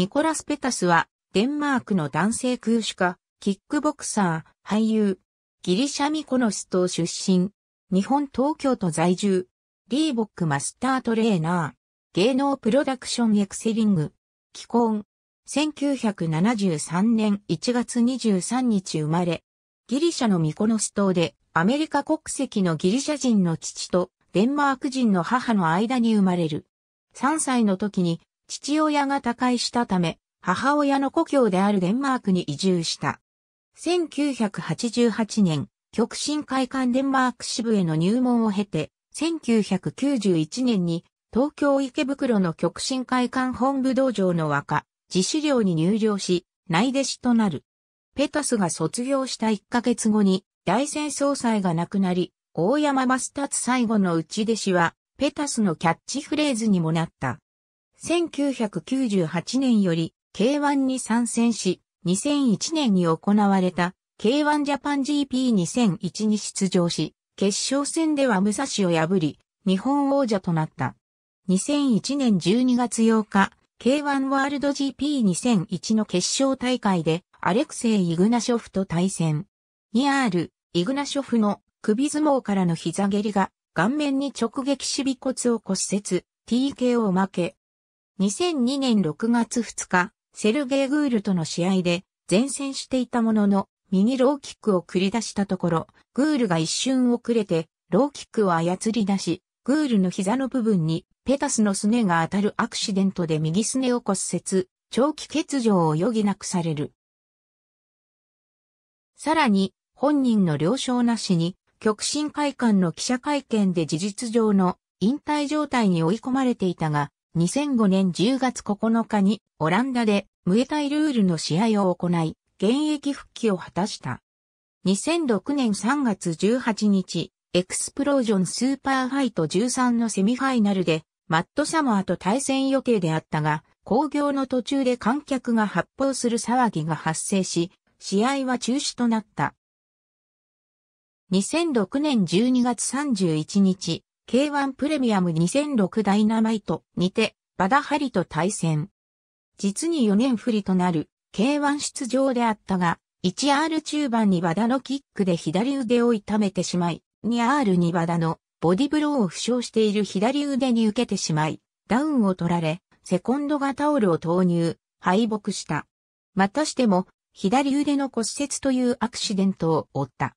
ニコラス・ペタスは、デンマークの男性空手家、キックボクサー、俳優、ギリシャミコノス島出身、日本東京都在住、リーボックマスタートレーナー、芸能プロダクションエクセリング、既婚、1973年1月23日生まれ、ギリシャのミコノス島でアメリカ国籍のギリシャ人の父とデンマーク人の母の間に生まれる。3歳の時に父親が他界したため、母親の故郷であるデンマークに移住した。1988年、極真会館デンマーク支部への入門を経て、1991年に東京池袋の極真会館本部道場の若、自主寮に入寮し、内弟子となる。ペタスが卒業した1ヶ月後に大戦総裁が亡くなり、大山マスタツ最後の内弟子は、ペタスのキャッチフレーズにもなった。1998年より K1 に参戦し、2001年に行われた K1 ジャパン GP2001 に出場し、決勝戦では武蔵を破り、日本王者となった。2001年12月8日、K1 ワールド GP2001 の決勝大会で、アレクセイ・イグナショフと対戦。2R、イグナショフの首相撲からの膝蹴りが、顔面に直撃し尾骨を骨折、TK を負け、2002年6月2日、セルゲイ・グールとの試合で前線していたものの、右ローキックを繰り出したところ、グールが一瞬遅れて、ローキックを操り出し、グールの膝の部分にペタスのすねが当たるアクシデントで右すねを骨折、長期欠場を余儀なくされる。さらに、本人の了承なしに、極真会館の記者会見で事実上の引退状態に追い込まれていたが、2005年10月9日にオランダでムエタイルールの試合を行い、現役復帰を果たした。2006年3月18日、エクスプロージョンスーパーファイト13のセミファイナルで、マット・サモアと対戦予定であったが、興行の途中で観客が発砲する騒ぎが発生し、試合は中止となった。2006年12月31日、K1 プレミアム2006ダイナマイトにて、バダハリと対戦。実に4年振りとなる K1 出場であったが、1R 中盤にバダのキックで左腕を痛めてしまい、2R にバダのボディブローを負傷している左腕に受けてしまい、ダウンを取られ、セコンドがタオルを投入、敗北した。またしても、左腕の骨折というアクシデントを負った。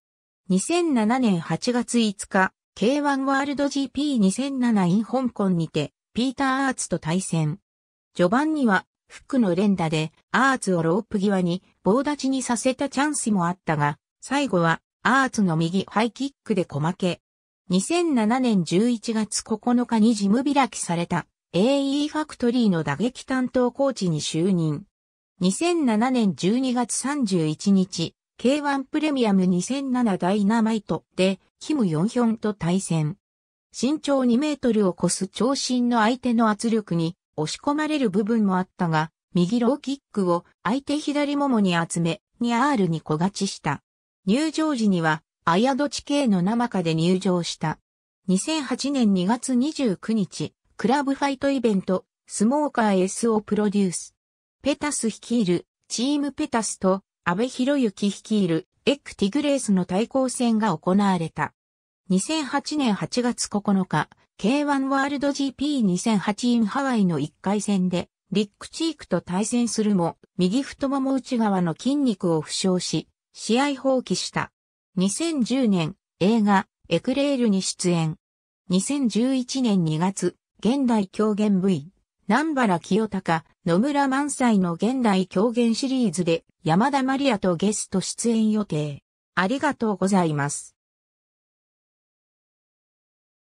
2007年8月5日、K1 ワールド GP2007 i ン香港にて、ピーター・アーツと対戦。序盤には、フックの連打で、アーツをロープ際に、棒立ちにさせたチャンスもあったが、最後は、アーツの右ハイキックで小負け。2007年11月9日に事務開きされた、AE ファクトリーの打撃担当コーチに就任。2007年12月31日、K1 プレミアム2007ダイナマイトで、キム・ヨンヒョンと対戦。身長2メートルを超す長身の相手の圧力に押し込まれる部分もあったが、右ローキックを相手左ももに集め、ー r に小勝ちした。入場時には、アヤドチ系の生下で入場した。2008年2月29日、クラブファイトイベント、スモーカー S o プロデュース。ペタス率いるチームペタスと安倍博之率いるエックティグレースの対抗戦が行われた。2008年8月9日、K1 ワールド GP2008 インハワイの1回戦で、リックチークと対戦するも、右太もも内側の筋肉を負傷し、試合放棄した。2010年、映画、エクレールに出演。2011年2月、現代狂言 V、南原清隆、野村満載の現代狂言シリーズで山田マリアとゲスト出演予定。ありがとうございます。